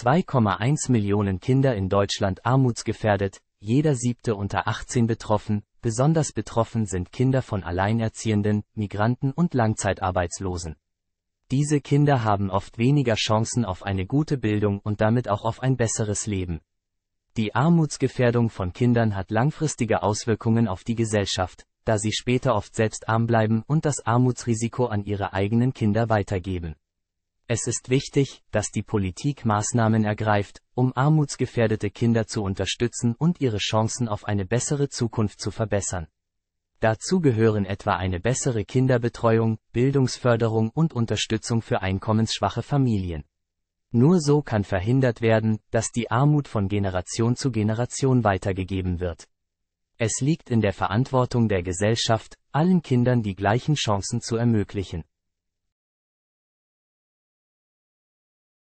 2,1 Millionen Kinder in Deutschland armutsgefährdet, jeder siebte unter 18 betroffen, besonders betroffen sind Kinder von Alleinerziehenden, Migranten und Langzeitarbeitslosen. Diese Kinder haben oft weniger Chancen auf eine gute Bildung und damit auch auf ein besseres Leben. Die Armutsgefährdung von Kindern hat langfristige Auswirkungen auf die Gesellschaft, da sie später oft selbst arm bleiben und das Armutsrisiko an ihre eigenen Kinder weitergeben. Es ist wichtig, dass die Politik Maßnahmen ergreift, um armutsgefährdete Kinder zu unterstützen und ihre Chancen auf eine bessere Zukunft zu verbessern. Dazu gehören etwa eine bessere Kinderbetreuung, Bildungsförderung und Unterstützung für einkommensschwache Familien. Nur so kann verhindert werden, dass die Armut von Generation zu Generation weitergegeben wird. Es liegt in der Verantwortung der Gesellschaft, allen Kindern die gleichen Chancen zu ermöglichen.